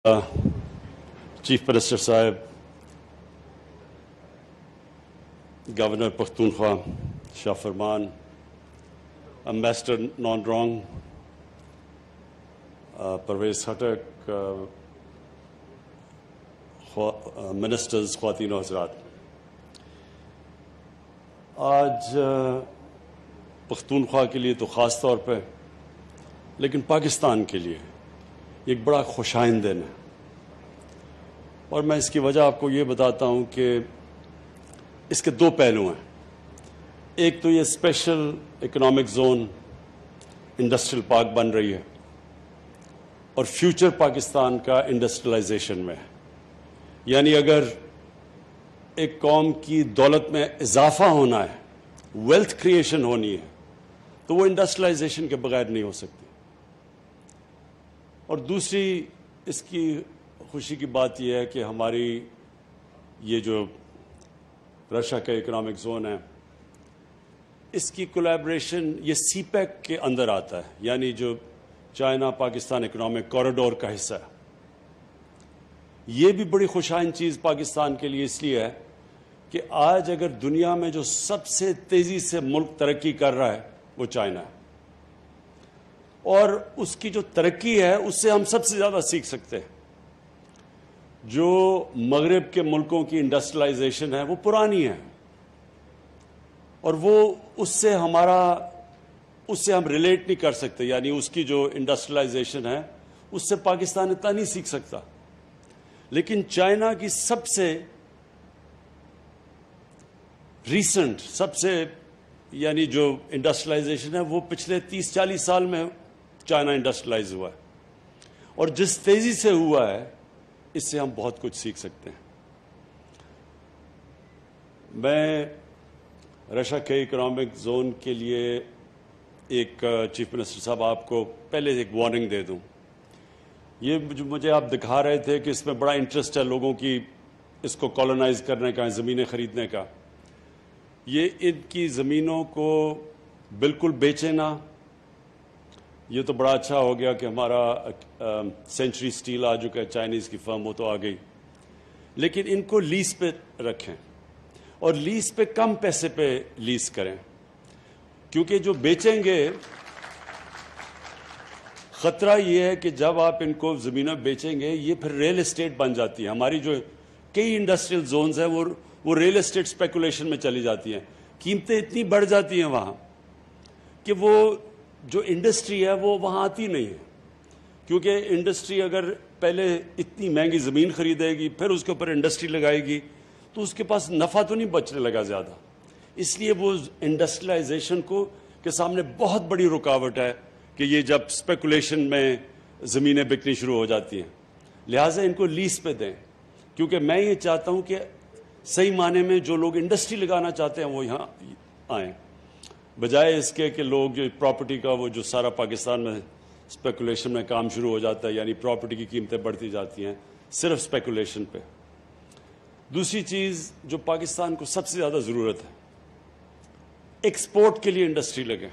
chief minister साहब governor Pakhtunkhwa Shah Farman ambassador नॉन रॉन्ग परवेज हटक मिनिस्टर्स खातिन हजरात आज पख्तूनख्वा uh, के लिए तो ख़ास तौर पर लेकिन पाकिस्तान के लिए एक बड़ा खुशाइन दिन है और मैं इसकी वजह आपको ये बताता हूँ कि इसके दो पहलू हैं एक तो ये special economic zone industrial park बन रही है और फ्यूचर पाकिस्तान का इंडस्ट्रियलाइजेशन में है यानी अगर एक कौम की दौलत में इजाफा होना है वेल्थ क्रिएशन होनी है तो वो इंडस्ट्रियलाइजेशन के बगैर नहीं हो सकती और दूसरी इसकी खुशी की बात यह है कि हमारी ये जो रशिया का इकोनॉमिक जोन है इसकी कोलैबोरेशन ये सी पैक e के अंदर आता है यानी जो चाइना पाकिस्तान इकोनॉमिक कॉरिडोर का हिस्सा है ये भी बड़ी खुशाइन चीज़ पाकिस्तान के लिए इसलिए है कि आज अगर दुनिया में जो सबसे तेज़ी से मुल्क तरक्की कर रहा है वो चाइना है और उसकी जो तरक्की है उससे हम सबसे ज़्यादा सीख सकते हैं जो मगरब के मुल्कों की इंडस्ट्रियलाइजेशन है वो पुरानी है और वो उससे हमारा उससे हम रिलेट नहीं कर सकते यानी उसकी जो इंडस्ट्रियलाइजेशन है उससे पाकिस्तान इतना नहीं सीख सकता लेकिन चाइना की सबसे रीसेंट सबसे यानी जो इंडस्ट्रियलाइजेशन है वो पिछले 30-40 साल में चाइना इंडस्ट्रियलाइज हुआ है और जिस तेजी से हुआ है इससे हम बहुत कुछ सीख सकते हैं मैं रशिया के इकोनॉमिक जोन के लिए एक चीफ मिनिस्टर साहब आपको पहले एक वार्निंग दे दूं ये जो मुझे आप दिखा रहे थे कि इसमें बड़ा इंटरेस्ट है लोगों की इसको कॉलोनाइज करने का ज़मीनें खरीदने का ये इनकी ज़मीनों को बिल्कुल बेचे ना ये तो बड़ा अच्छा हो गया कि हमारा सेंचुरी स्टील आ चुका है चाइनीज़ की फर्म वो तो आ गई लेकिन इनको लीज पे रखें और लीज पे कम पैसे पे लीज करें क्योंकि जो बेचेंगे खतरा ये है कि जब आप इनको जमीना बेचेंगे ये फिर रियल इस्टेट बन जाती है हमारी जो कई इंडस्ट्रियल जोन्स हैं वो वो रियल इस्टेट स्पेकुलेशन में चली जाती हैं कीमतें इतनी बढ़ जाती हैं वहां कि वो जो इंडस्ट्री है वो वहाँ आती नहीं है क्योंकि इंडस्ट्री अगर पहले इतनी महंगी ज़मीन खरीदेगी फिर उसके ऊपर इंडस्ट्री लगाएगी तो उसके पास नफ़ा तो नहीं बचने लगा ज़्यादा इसलिए वो इंडस्ट्रियलाइजेशन को के सामने बहुत बड़ी रुकावट है कि ये जब स्पेकुलेशन में ज़मीनें बिकनी शुरू हो जाती हैं लिहाजा इनको लीज पे दें क्योंकि मैं ये चाहता हूँ कि सही माने में जो लोग इंडस्ट्री लगाना चाहते हैं वो यहाँ आएँ बजाय इसके कि लोग जो प्रॉपर्टी का वो जो सारा पाकिस्तान में स्पेकुलेशन में काम शुरू हो जाता है यानी प्रॉपर्टी की कीमतें बढ़ती जाती हैं सिर्फ स्पेकुलेशन पे दूसरी चीज़ जो पाकिस्तान को सबसे ज़्यादा ज़रूरत है एक्सपोर्ट के लिए इंडस्ट्री लगे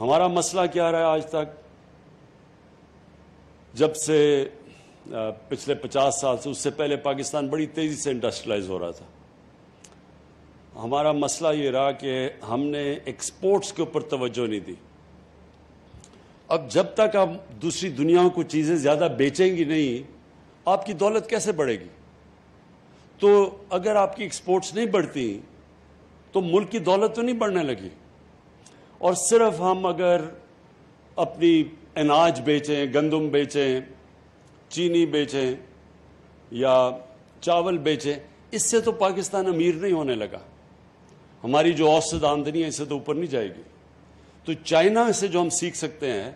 हमारा मसला क्या रहा है आज तक जब से पिछले 50 साल से उससे पहले पाकिस्तान बड़ी तेज़ी से इंडस्ट्रियलाइज हो रहा था हमारा मसला ये रहा कि हमने एक्सपोर्ट्स के ऊपर तवज्जो नहीं दी अब जब तक आप दूसरी दुनिया को चीज़ें ज़्यादा बेचेंगी नहीं आपकी दौलत कैसे बढ़ेगी तो अगर आपकी एक्सपोर्ट्स नहीं बढ़ती तो मुल्क की दौलत तो नहीं बढ़ने लगी और सिर्फ हम अगर अपनी अनाज बेचें गंदम बेचें चीनी बेचें या चावल बेचें इससे तो पाकिस्तान अमीर नहीं होने लगा हमारी जो औसत आमदनी है इससे तो ऊपर नहीं जाएगी तो चाइना से जो हम सीख सकते हैं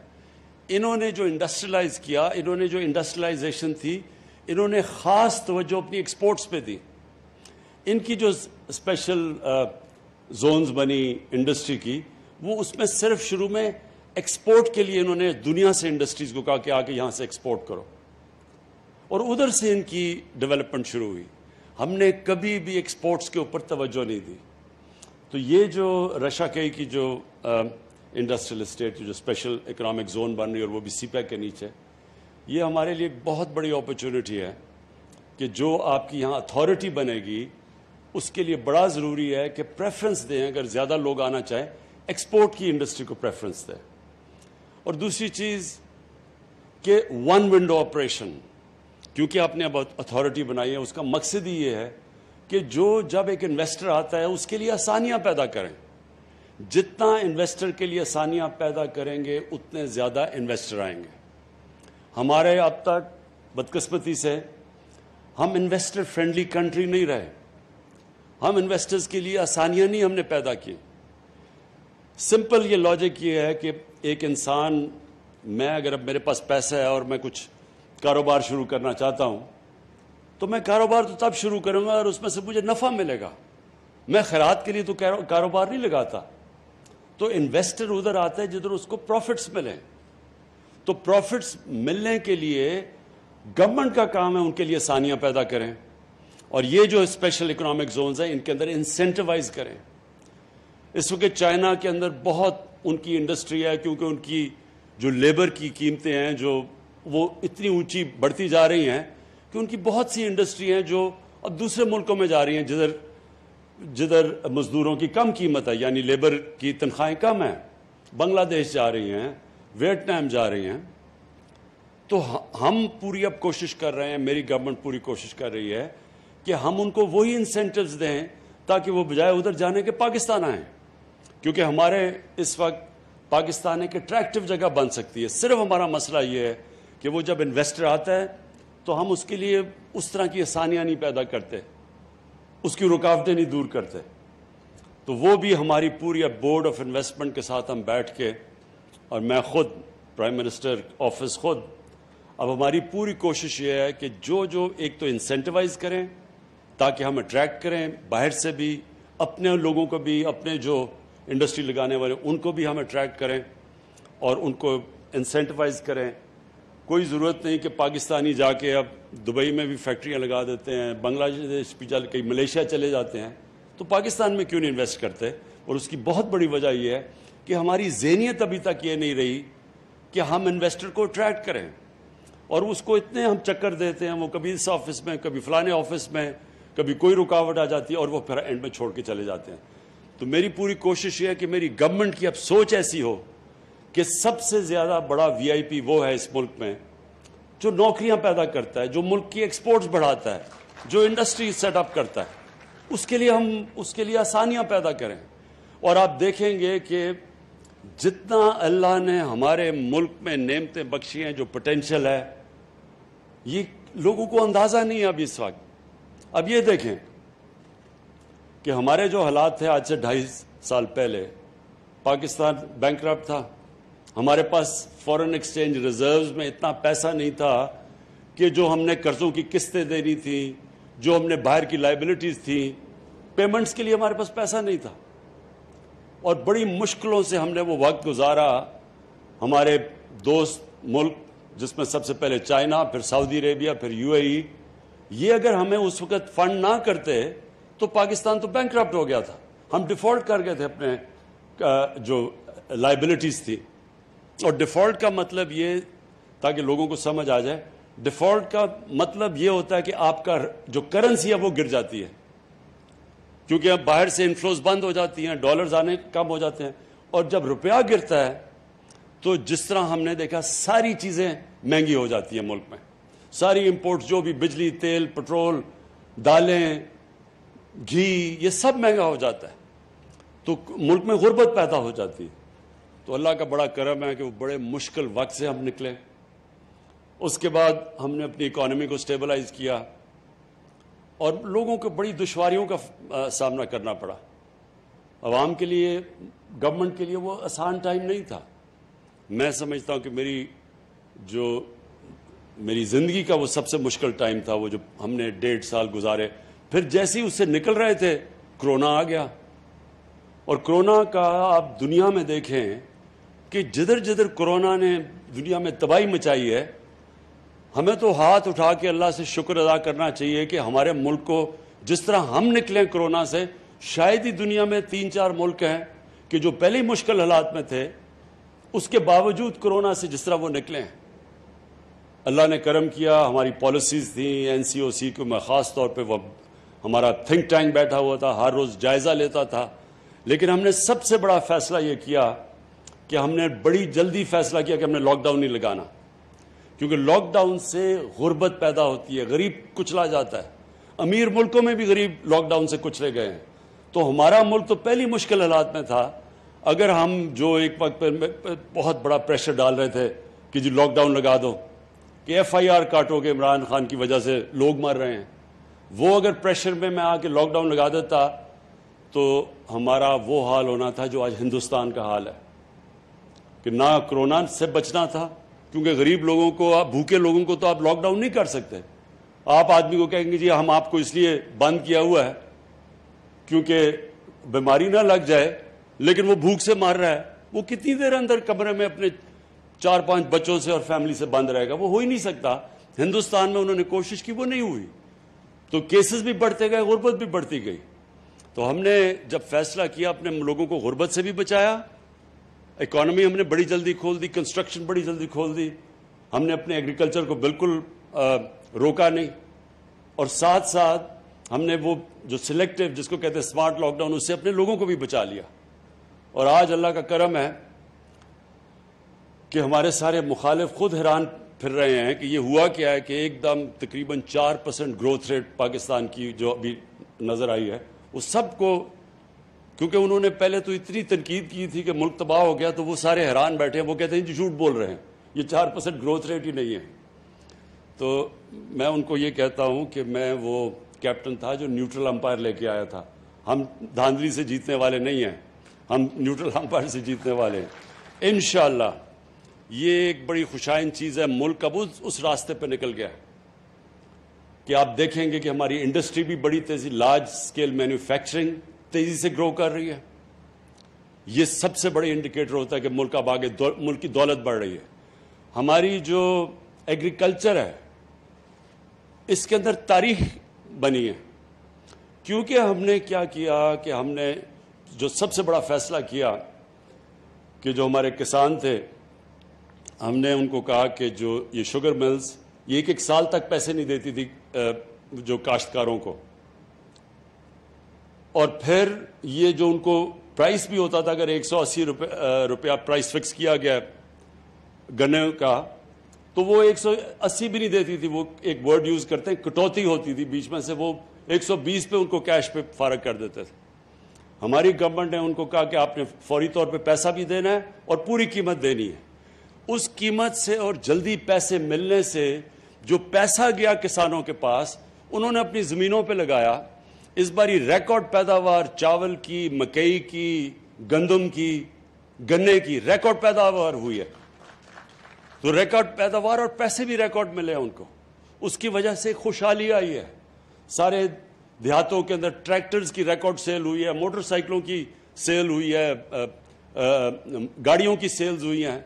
इन्होंने जो इंडस्ट्रियलाइज किया इन्होंने जो इंडस्ट्रियलाइजेशन थी इन्होंने ख़ास तवज्जो अपनी एक्सपोर्ट्स पे दी इनकी जो स्पेशल जोन्स बनी इंडस्ट्री की वो उसमें सिर्फ शुरू में एक्सपोर्ट के लिए इन्होंने दुनिया से इंडस्ट्रीज़ को कहा कि आके यहां से एक्सपोर्ट करो और उधर से इनकी डेवलपमेंट शुरू हुई हमने कभी भी एक्सपोर्ट्स के ऊपर तवज्जो नहीं दी तो ये जो रशा कई की जो इंडस्ट्रियल स्टेट जो स्पेशल इकोनॉमिक जोन बन रही है और वो भी सीपैक के नीचे ये हमारे लिए बहुत बड़ी अपॉर्चुनिटी है कि जो आपकी यहाँ अथॉरिटी बनेगी उसके लिए बड़ा ज़रूरी है कि प्रेफरेंस दें अगर ज़्यादा लोग आना चाहें एक्सपोर्ट की इंडस्ट्री को प्रेफरेंस दें और दूसरी चीज़ कि वन विंडो ऑपरेशन क्योंकि आपने अब अथॉरिटी बनाई है उसका मकसद ही ये है कि जो जब एक इन्वेस्टर आता है उसके लिए आसानियां पैदा करें जितना इन्वेस्टर के लिए आसानियां पैदा करेंगे उतने ज़्यादा इन्वेस्टर आएंगे हमारे अब तक बदकस्मती से हम इन्वेस्टर फ्रेंडली कंट्री नहीं रहे हम इन्वेस्टर्स के लिए आसानियां नहीं हमने पैदा की सिंपल ये लॉजिक ये है कि एक इंसान मैं अगर अब मेरे पास पैसा है और मैं कुछ कारोबार शुरू करना चाहता हूं तो मैं कारोबार तो तब शुरू करूंगा और उसमें से मुझे नफ़ा मिलेगा मैं खैरात के लिए तो कारोबार नहीं लगाता तो इन्वेस्टर उधर आता है जिधर उसको प्रॉफिट्स मिलें तो प्रॉफिट्स मिलने के लिए गवर्नमेंट का काम है उनके लिए आसानियां पैदा करें और ये जो स्पेशल इकोनॉमिक जोन है इनके अंदर इंसेंटिवाइज करें इस वक्त चाइना के अंदर बहुत उनकी इंडस्ट्री है क्योंकि उनकी जो लेबर की कीमतें हैं जो वो इतनी ऊंची बढ़ती जा रही हैं कि उनकी बहुत सी इंडस्ट्री हैं जो अब दूसरे मुल्कों में जा रही हैं जिधर जिधर मज़दूरों की कम कीमत है यानी लेबर की तनख्वाहें कम हैं बांग्लादेश जा रही हैं वियतनाम जा रही हैं तो हम पूरी अब कोशिश कर रहे हैं मेरी गवर्नमेंट पूरी कोशिश कर रही है कि हम उनको वही इंसेंटिव्स दें ताकि वो बजाय उधर जाने के पाकिस्तान आए क्योंकि हमारे इस वक्त पाकिस्तान एक अट्रैक्टिव जगह बन सकती है सिर्फ हमारा मसला ये है कि वो जब इन्वेस्टर आता है तो हम उसके लिए उस तरह की आसानियाँ नहीं पैदा करते उसकी रुकावटें नहीं दूर करते तो वो भी हमारी पूरी बोर्ड ऑफ इन्वेस्टमेंट के साथ हम बैठ के और मैं खुद प्राइम मिनिस्टर ऑफिस खुद अब हमारी पूरी कोशिश ये है कि जो जो एक तो इंसेंटिवाइज करें ताकि हम अट्रैक्ट करें बाहर से भी अपने लोगों को भी अपने जो इंडस्ट्री लगाने वाले उनको भी हम अट्रैक्ट करें और उनको इंसेंटिवाइज करें कोई ज़रूरत नहीं कि पाकिस्तानी जाके अब दुबई में भी फैक्ट्रियाँ लगा देते हैं बांग्लादेश भी चल कहीं मलेशिया चले जाते हैं तो पाकिस्तान में क्यों नहीं इन्वेस्ट करते और उसकी बहुत बड़ी वजह यह है कि हमारी जहनीत अभी तक ये नहीं रही कि हम इन्वेस्टर को अट्रैक्ट करें और उसको इतने हम चक्कर देते हैं वो कभी इस ऑफिस में कभी फलाने ऑफिस में कभी कोई रुकावट आ जाती है और वो फिर एंड में छोड़ के चले जाते हैं तो मेरी पूरी कोशिश ये है कि मेरी गवर्नमेंट की अब सोच ऐसी हो कि सबसे ज़्यादा बड़ा वीआईपी वो है इस मुल्क में जो नौकरियां पैदा करता है जो मुल्क की एक्सपोर्ट्स बढ़ाता है जो इंडस्ट्री सेटअप करता है उसके लिए हम उसके लिए आसानियां पैदा करें और आप देखेंगे कि जितना अल्लाह ने हमारे मुल्क में नेमतें बख्शी हैं जो पोटेंशियल है ये लोगों को अंदाज़ा नहीं है अब इस वक्त अब ये देखें कि हमारे जो हालात थे आज से ढाई साल पहले पाकिस्तान बैंक था हमारे पास फॉरेन एक्सचेंज रिजर्व्स में इतना पैसा नहीं था कि जो हमने कर्जों की किस्तें देनी थी जो हमने बाहर की लाइबिलिटीज थी पेमेंट्स के लिए हमारे पास पैसा नहीं था और बड़ी मुश्किलों से हमने वो वक्त गुजारा हमारे दोस्त मुल्क जिसमें सबसे पहले चाइना फिर सऊदी अरेबिया फिर यूएई ये अगर हमें उस वक्त फंड ना करते तो पाकिस्तान तो बैंक हो गया था हम डिफॉल्ट कर गए थे अपने जो लाइबिलिटीज थी और डिफ़ॉल्ट का मतलब ये ताकि लोगों को समझ आ जाए डिफ़ॉल्ट का मतलब ये होता है कि आपका जो करेंसी है वो गिर जाती है क्योंकि अब बाहर से इन्फ्लोज बंद हो जाती हैं डॉलर्स आने कम हो जाते हैं और जब रुपया गिरता है तो जिस तरह हमने देखा सारी चीज़ें महंगी हो जाती हैं मुल्क में सारी इंपोर्ट्स जो भी बिजली तेल पेट्रोल दालें घी ये सब महंगा हो जाता है तो मुल्क में गुर्बत पैदा हो जाती है तो अल्लाह का बड़ा करम है कि वो बड़े मुश्किल वक्त से हम निकले उसके बाद हमने अपनी इकॉनमी को स्टेबलाइज किया और लोगों को बड़ी दुशारियों का सामना करना पड़ा आवाम के लिए गवर्नमेंट के लिए वो आसान टाइम नहीं था मैं समझता हूँ कि मेरी जो मेरी ज़िंदगी का वो सबसे मुश्किल टाइम था वो जो हमने डेढ़ साल गुजारे फिर जैसे ही उससे निकल रहे थे कोरोना आ गया और कोरोना का आप दुनिया में देखें कि जिधर जिधर कोरोना ने दुनिया में तबाही मचाई है हमें तो हाथ उठा के अल्लाह से शुक्र अदा करना चाहिए कि हमारे मुल्क को जिस तरह हम निकले कोरोना से शायद ही दुनिया में तीन चार मुल्क हैं कि जो पहले ही मुश्किल हालात में थे उसके बावजूद कोरोना से जिस तरह वो निकले हैं अल्लाह ने करम किया हमारी पॉलिसीज़ थी एन सी ओ सी को मैं ख़ास तौर पर वह हमारा थिंक टैंक बैठा हुआ था हर रोज़ जायज़ा लेता था लेकिन हमने सबसे बड़ा फैसला ये किया कि हमने बड़ी जल्दी फैसला किया कि हमने लॉकडाउन नहीं लगाना क्योंकि लॉकडाउन से गुर्बत पैदा होती है गरीब कुचला जाता है अमीर मुल्कों में भी गरीब लॉकडाउन से कुचले गए हैं तो हमारा मुल्क तो पहली मुश्किल हालात में था अगर हम जो एक वक्त बहुत बड़ा प्रेशर डाल रहे थे कि जी लॉकडाउन लगा दो कि एफ आई आर काटोगे इमरान खान की वजह से लोग मर रहे हैं वो अगर प्रेशर में मैं आके लॉकडाउन लगा देता तो हमारा वो हाल होना था जो आज हिंदुस्तान का हाल है कि ना कोरोना से बचना था क्योंकि गरीब लोगों को आप भूखे लोगों को तो आप लॉकडाउन नहीं कर सकते आप आदमी को कहेंगे जी हम आपको इसलिए बंद किया हुआ है क्योंकि बीमारी ना लग जाए लेकिन वो भूख से मार रहा है वो कितनी देर अंदर कमरे में अपने चार पांच बच्चों से और फैमिली से बंद रहेगा वो हो ही नहीं सकता हिंदुस्तान में उन्होंने कोशिश की वो नहीं हुई तो केसेस भी बढ़ते गए गुर्बत भी बढ़ती गई तो हमने जब फैसला किया अपने लोगों को गुर्बत से भी बचाया इकोनॉमी हमने बड़ी जल्दी खोल दी कंस्ट्रक्शन बड़ी जल्दी खोल दी हमने अपने एग्रीकल्चर को बिल्कुल आ, रोका नहीं और साथ साथ हमने वो जो सिलेक्टिव जिसको कहते हैं स्मार्ट लॉकडाउन उससे अपने लोगों को भी बचा लिया और आज अल्लाह का करम है कि हमारे सारे मुखालिफ खुद हैरान फिर रहे हैं कि ये हुआ क्या है कि एकदम तकरीबन चार परसेंट ग्रोथ रेट पाकिस्तान की जो अभी नज़र आई है उस सबको क्योंकि उन्होंने पहले तो इतनी तनकीद की थी कि मुल्क तबाह हो गया तो वो सारे हैरान बैठे हैं वो कहते हैं जी झूठ बोल रहे हैं ये चार परसेंट ग्रोथ रेट ही नहीं है तो मैं उनको ये कहता हूँ कि मैं वो कैप्टन था जो न्यूट्रल अंपायर लेके आया था हम धांधली से जीतने वाले नहीं हैं हम न्यूट्रल अंपायर से जीतने वाले हैं इन ये एक बड़ी खुशाइन चीज़ है मुल्क अब उस, उस रास्ते पर निकल गया कि आप देखेंगे कि हमारी इंडस्ट्री भी बड़ी तेज़ी लार्ज स्केल मैन्युफैक्चरिंग तेजी से ग्रो कर रही है ये सबसे बड़े इंडिकेटर होता है कि मुल्क अब आगे मुल्क की दौलत बढ़ रही है हमारी जो एग्रीकल्चर है इसके अंदर तारीख बनी है क्योंकि हमने क्या किया कि हमने जो सबसे बड़ा फैसला किया कि जो हमारे किसान थे हमने उनको कहा कि जो ये शुगर मिल्स ये एक एक साल तक पैसे नहीं देती थी जो काश्तकारों को और फिर ये जो उनको प्राइस भी होता था अगर 180 अस्सी रुपया प्राइस फिक्स किया गया गन्ने का तो वो 180 भी नहीं देती थी वो एक वर्ड यूज करते हैं कटौती होती थी बीच में से वो 120 पे उनको कैश पे फारग कर देते थे हमारी गवर्नमेंट ने उनको कहा कि आपने फौरी तौर पे पैसा भी देना है और पूरी कीमत देनी है उस कीमत से और जल्दी पैसे मिलने से जो पैसा गया किसानों के पास उन्होंने अपनी ज़मीनों पर लगाया इस बारी रिकॉर्ड पैदावार चावल की मकई की गंदम की गन्ने की रिकॉर्ड पैदावार हुई है तो रिकॉर्ड पैदावार और पैसे भी रिकॉर्ड मिले हैं उनको उसकी वजह से खुशहाली आई है सारे देहातों के अंदर ट्रैक्टर्स की रिकॉर्ड सेल हुई है मोटरसाइकिलों की सेल हुई है गाड़ियों की सेल्स हुई हैं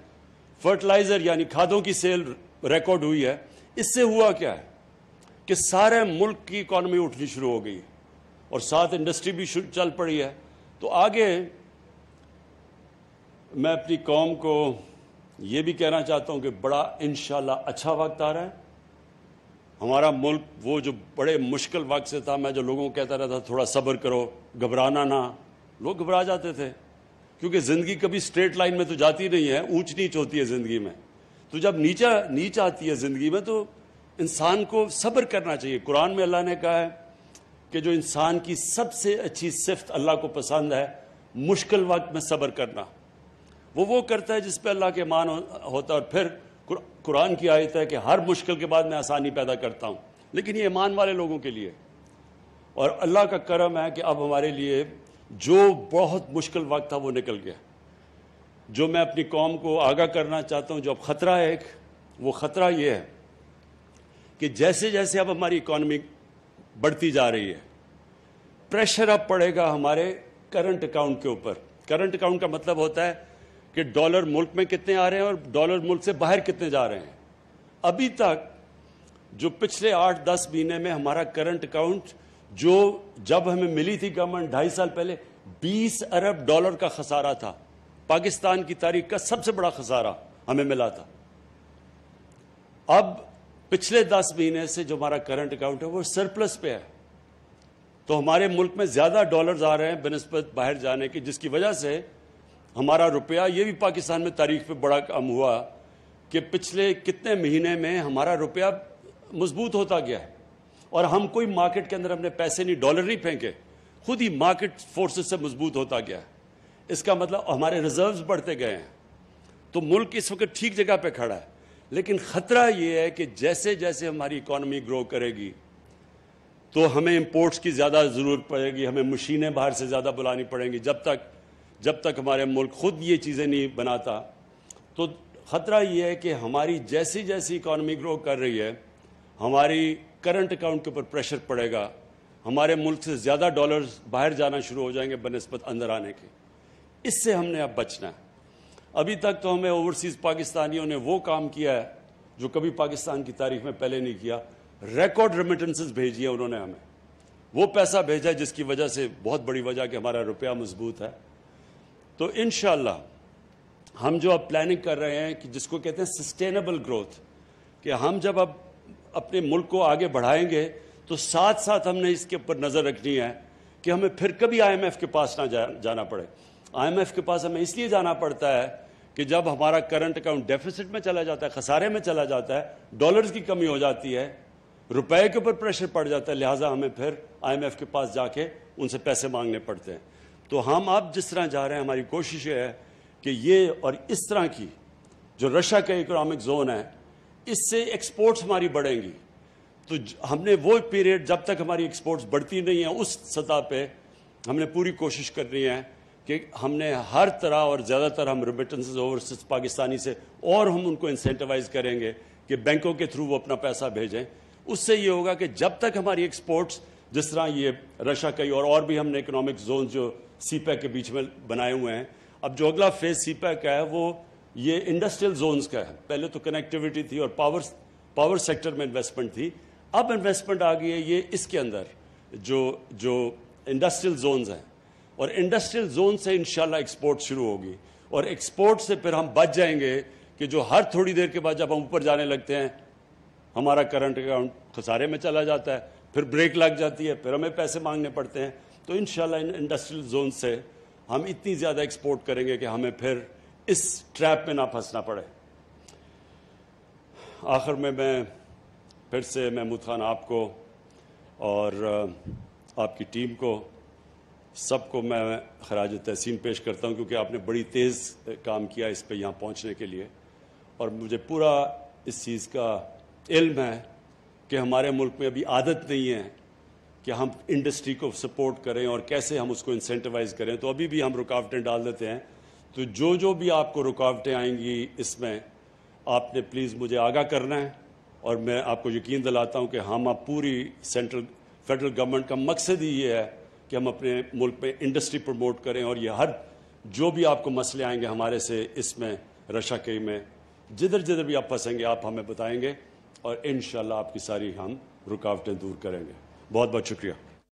फर्टिलाइजर यानी खादों की सेल रिकॉर्ड हुई है इससे हुआ क्या है कि सारे मुल्क की इकोनॉमी उठनी शुरू हो गई है और साथ इंडस्ट्री भी चल पड़ी है तो आगे मैं अपनी कौम को ये भी कहना चाहता हूं कि बड़ा इन अच्छा वक्त आ रहा है हमारा मुल्क वो जो बड़े मुश्किल वक्त से था मैं जो लोगों को कहता रहता थोड़ा सब्र करो घबराना ना लोग घबरा जाते थे क्योंकि ज़िंदगी कभी स्ट्रेट लाइन में तो जाती नहीं है ऊंच नीच होती है ज़िंदगी में तो जब नीचा नीच आती है ज़िंदगी में तो इंसान को सब्र करना चाहिए कुरान में अल्लाह ने कहा है कि जो इंसान की सबसे अच्छी सिफत अल्लाह को पसंद है मुश्किल वक्त में सब्र करना वो वो करता है जिस पर अल्लाह के मान होता है और फिर कुरान की आयत है कि हर मुश्किल के बाद मैं आसानी पैदा करता हूँ लेकिन ये ईमान वाले लोगों के लिए और अल्लाह का करम है कि अब हमारे लिए जो बहुत मुश्किल वक्त था वो निकल गया जो मैं अपनी कौम को आगाह करना चाहता हूँ जो अब ख़तरा है एक वो ख़तरा ये है कि जैसे जैसे अब हमारी इकोनॉमी बढ़ती जा रही है प्रेशर अब पड़ेगा हमारे करंट अकाउंट के ऊपर करंट अकाउंट का मतलब होता है कि डॉलर मुल्क में कितने आ रहे हैं और डॉलर मुल्क से बाहर कितने जा रहे हैं अभी तक जो पिछले आठ दस महीने में हमारा करंट अकाउंट जो जब हमें मिली थी गवर्नमेंट ढाई साल पहले बीस अरब डॉलर का खसारा था पाकिस्तान की तारीख का सबसे बड़ा खसारा हमें मिला था अब पिछले दस महीने से जो हमारा करंट अकाउंट है वो सरप्लस पे है तो हमारे मुल्क में ज़्यादा डॉलर आ रहे हैं बनस्पत बाहर जाने की जिसकी वजह से हमारा रुपया ये भी पाकिस्तान में तारीख पे बड़ा कम हुआ कि पिछले कितने महीने में हमारा रुपया मजबूत होता गया है और हम कोई मार्केट के अंदर हमने पैसे नहीं डॉलर नहीं फेंके खुद ही मार्केट फोर्सेस से मजबूत होता गया है इसका मतलब हमारे रिजर्व्स बढ़ते गए हैं तो मुल्क इस वक्त ठीक जगह पे खड़ा है लेकिन ख़तरा ये है कि जैसे जैसे हमारी इकोनॉमी ग्रो करेगी तो हमें इंपोर्ट्स की ज़्यादा ज़रूरत पड़ेगी हमें मशीनें बाहर से ज़्यादा बुलानी पड़ेंगी जब तक जब तक हमारे मुल्क खुद ये चीज़ें नहीं बनाता तो ख़तरा ये है कि हमारी जैसी जैसी इकॉनमी ग्रो कर रही है हमारी करंट अकाउंट के ऊपर प्रेशर पड़ेगा हमारे मुल्क से ज़्यादा डॉलर्स बाहर जाना शुरू हो जाएंगे बनस्बत अंदर आने के इससे हमने अब बचना है अभी तक तो हमें ओवरसीज़ पाकिस्तानियों ने वो काम किया है जो कभी पाकिस्तान की तारीख में पहले नहीं किया रिकॉर्ड रेमिटेंसेस भेजी है उन्होंने हमें वो पैसा भेजा है जिसकी वजह से बहुत बड़ी वजह कि हमारा रुपया मजबूत है तो इन हम जो अब प्लानिंग कर रहे हैं कि जिसको कहते हैं सस्टेनेबल ग्रोथ कि हम जब अब अपने मुल्क को आगे बढ़ाएंगे तो साथ साथ हमने इसके ऊपर नज़र रखनी है कि हमें फिर कभी आईएमएफ के पास ना जा, जाना पड़े आईएमएफ के पास हमें इसलिए जाना पड़ता है कि जब हमारा करंट अकाउंट डेफिसिट में चला जाता है खसारे में चला जाता है डॉलर्स की कमी हो जाती है रुपए के ऊपर प्रेशर पड़ जाता है लिहाजा हमें फिर आईएमएफ के पास जाके उनसे पैसे मांगने पड़ते हैं तो हम अब जिस तरह जा रहे हैं हमारी कोशिश है कि ये और इस तरह की जो रशिया का इकोनॉमिक जोन है इससे एक्सपोर्ट्स हमारी बढ़ेंगी तो हमने वो पीरियड जब तक हमारी एक्सपोर्ट्स बढ़ती नहीं है उस सतह पे हमने पूरी कोशिश करनी है कि हमने हर तरह और ज़्यादातर हम रिमिटेंसेज ओवरसीज पाकिस्तानी से और हम उनको इंसेंटिवाइज करेंगे कि बैंकों के थ्रू वो अपना पैसा भेजें उससे ये होगा कि जब तक हमारी एक्सपोर्ट्स जिस तरह ये रशा कई और, और भी हमने इकोनॉमिक जोन जो सीपैक e के बीच में बनाए हुए हैं अब जो अगला फेज सीपैक e का है वो ये इंडस्ट्रियल जोन्स का है पहले तो कनेक्टिविटी थी और पावर पावर सेक्टर में इन्वेस्टमेंट थी अब इन्वेस्टमेंट आ गई है ये इसके अंदर जो जो इंडस्ट्रियल जोन्स हैं और इंडस्ट्रियल जोन से इनशाला एक्सपोर्ट शुरू होगी और एक्सपोर्ट से फिर हम बच जाएंगे कि जो हर थोड़ी देर के बाद जब हम ऊपर जाने लगते हैं हमारा करंट अकाउंट खसारे में चला जाता है फिर ब्रेक लग जाती है फिर हमें पैसे मांगने पड़ते हैं तो इन इंडस्ट्रियल जोन से हम इतनी ज़्यादा एक्सपोर्ट करेंगे कि हमें फिर इस ट्रैप में ना फंसना पड़े आखिर में मैं फिर से महमूद खान आपको और आपकी टीम को सबको मैं खराज तहसीन पेश करता हूँ क्योंकि आपने बड़ी तेज़ काम किया इस पर यहाँ पहुँचने के लिए और मुझे पूरा इस चीज़ का इल्म है कि हमारे मुल्क में अभी आदत नहीं है कि हम इंडस्ट्री को सपोर्ट करें और कैसे हम उसको इंसेंटिवाइज करें तो अभी भी हम रुकावटें डाल देते हैं तो जो जो भी आपको रुकावटें आएंगी इसमें आपने प्लीज़ मुझे आगाह करना है और मैं आपको यकीन दिलाता हूँ कि हम आप पूरी सेंट्रल फेडरल गवर्नमेंट का मकसद ही ये है कि हम अपने मुल्क में इंडस्ट्री प्रमोट करें और ये हर जो भी आपको मसले आएंगे हमारे से इसमें रशा के में जिधर जिधर भी आप फंसेंगे आप हमें बताएंगे और इन आपकी सारी हम रुकावटें दूर करेंगे बहुत बहुत शुक्रिया